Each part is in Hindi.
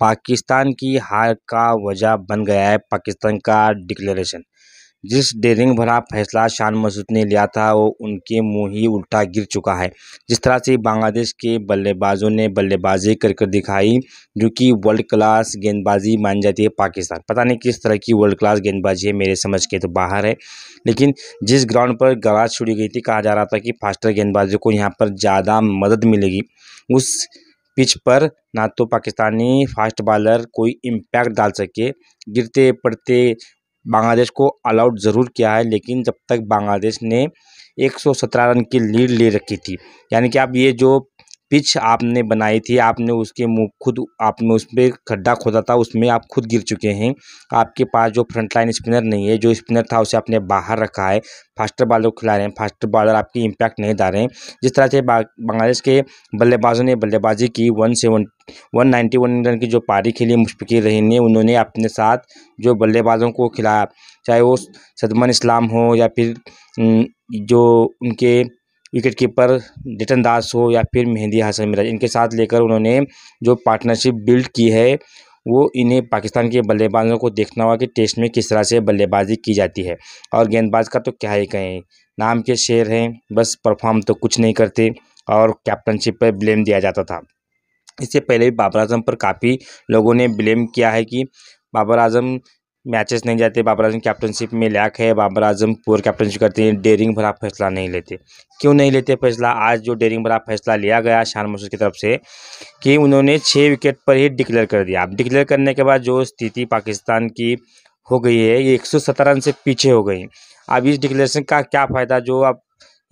पाकिस्तान की हार का वजह बन गया है पाकिस्तान का डिक्लेरेशन जिस डेरिंग भरा फैसला शान मसूद ने लिया था वो उनके मुंह ही उल्टा गिर चुका है जिस तरह से बांग्लादेश के बल्लेबाजों ने बल्लेबाजी कर कर दिखाई जो कि वर्ल्ड क्लास गेंदबाजी मान जाती है पाकिस्तान पता नहीं किस तरह की वर्ल्ड क्लास गेंदबाजी है मेरे समझ के तो बाहर है लेकिन जिस ग्राउंड पर गराज छुड़ी गई थी कहा जा रहा था कि फास्टर गेंदबाजों को यहाँ पर ज़्यादा मदद मिलेगी उस पिच पर ना तो पाकिस्तानी फास्ट बॉलर कोई इम्पैक्ट डाल सके गिरते पड़ते बांग्लादेश को ऑल आउट ज़रूर किया है लेकिन जब तक बांग्लादेश ने 117 रन की लीड ले रखी थी यानी कि आप ये जो पिच आपने बनाई थी आपने उसके मुँह खुद आपने उस पर खड्डा खोदा था उसमें आप खुद गिर चुके हैं आपके पास जो फ्रंट लाइन स्पिनर नहीं है जो स्पिनर था उसे आपने बाहर रखा है फास्टर बॉलर को खिला रहे हैं फास्टर बॉलर आपकी इम्पैक्ट नहीं डाल रहे हैं जिस तरह से बांग्लादेश के बल्लेबाजों ने बल्लेबाजी की one seven one ninety one run की जो पारी खेली मुश्फिक रही ने उन्होंने अपने साथ जो बल्लेबाजों को खिलाया चाहे वो सदमन इस्लाम हो या फिर जो उनके विकेट कीपर लिटन दास हो या फिर मेहंदी हसन मिराज इनके साथ लेकर उन्होंने जो पार्टनरशिप बिल्ड की है वो इन्हें पाकिस्तान के बल्लेबाजों को देखना होगा कि टेस्ट में किस तरह से बल्लेबाजी की जाती है और गेंदबाज का तो क्या ही कहें नाम के शेर हैं बस परफॉर्म तो कुछ नहीं करते और कैप्टनशिप पर ब्लेम दिया जाता था इससे पहले भी बाबर आजम पर काफ़ी लोगों ने ब्लेम किया है कि बाबर आजम मैचेस नहीं जाते बाबर आजम कैप्टनशिप में लैक है बाबर आजम पुअर कैप्टनशिप करते हैं डेरिंग भरा फैसला नहीं लेते क्यों नहीं लेते फैसला आज जो डेरिंग भरा फैसला लिया गया शान मसूद की तरफ से कि उन्होंने छः विकेट पर ही डिक्लेयर कर दिया अब डिक्लेयर करने के बाद जो स्थिति पाकिस्तान की हो गई है ये एक रन से पीछे हो गई अब इस डिक्लेरेशन का क्या फ़ायदा जो आप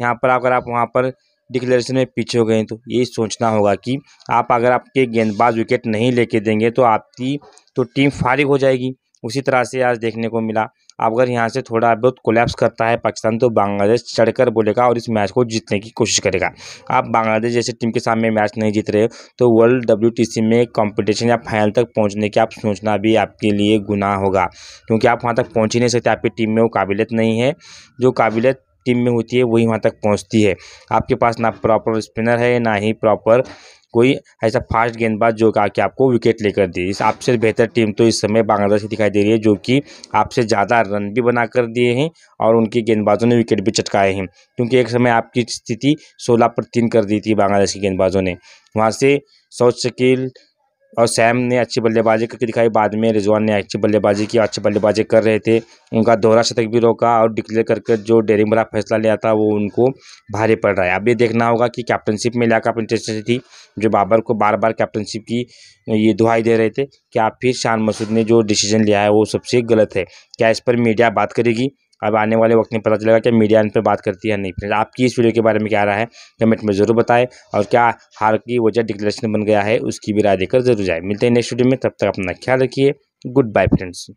यहाँ पर अगर आप वहाँ पर डिक्लेरेशन में पीछे हो गए तो ये सोचना होगा कि आप अगर आपके गेंदबाज विकेट नहीं लेके देंगे तो आपकी तो टीम फारिग हो जाएगी उसी तरह से आज देखने को मिला अब अगर यहाँ से थोड़ा बहुत कोलैप्स करता है पाकिस्तान तो बांग्लादेश चढ़कर बोलेगा और इस मैच को जीतने की कोशिश करेगा आप बांग्लादेश जैसे टीम के सामने मैच नहीं जीत रहे हो तो वर्ल्ड डब्ल्यू में कंपटीशन या फाइनल तक पहुँचने की आप सोचना भी आपके लिए गुनाह होगा क्योंकि आप वहाँ तक पहुँच ही नहीं सकते आपकी टीम में वो काबिलियत नहीं है जो काबिलियत टीम में होती है वही वहाँ तक पहुँचती है आपके पास ना प्रॉपर स्पिनर है ना ही प्रॉपर कोई ऐसा फास्ट गेंदबाज जो आके आपको विकेट लेकर दे इस आपसे बेहतर टीम तो इस समय बांग्लादेश दिखाई दे रही है जो कि आपसे ज़्यादा रन भी बना कर दिए हैं और उनके गेंदबाजों ने विकेट भी चटकाए हैं क्योंकि एक समय आपकी स्थिति सोलह पर तीन कर दी थी बांग्लादेश के गेंदबाजों ने वहाँ से शौच शकील और सैम ने अच्छी बल्लेबाजी करके दिखाई बाद में रिजवान ने अच्छी बल्लेबाजी की अच्छी बल्लेबाजी कर रहे थे उनका दोहरा शतक भी रोका और डिक्लेयर करके जो डेरिंग भरा फैसला लिया था वो उनको भारी पड़ रहा है अब ये देखना होगा कि कैप्टनशिप में अपनी इंटरेस्टेड थी जो बाबर को बार बार कैप्टनशिप की ये दुहाई दे रहे थे क्या फिर शान मसूद ने जो डिसीजन लिया है वो सबसे गलत है क्या इस पर मीडिया बात करेगी अब आने वाले वक्त में पता चलेगा कि मीडिया इन पर बात करती है नहीं फ्रेंड आपकी इस वीडियो के बारे में क्या रहा है कमेंट में ज़रूर बताएं और क्या हार की वजह डिक्लेरेशन बन गया है उसकी भी राय देकर जरूर जाए मिलते हैं नेक्स्ट वीडियो में तब तक अपना ख्याल रखिए गुड बाय फ्रेंड्स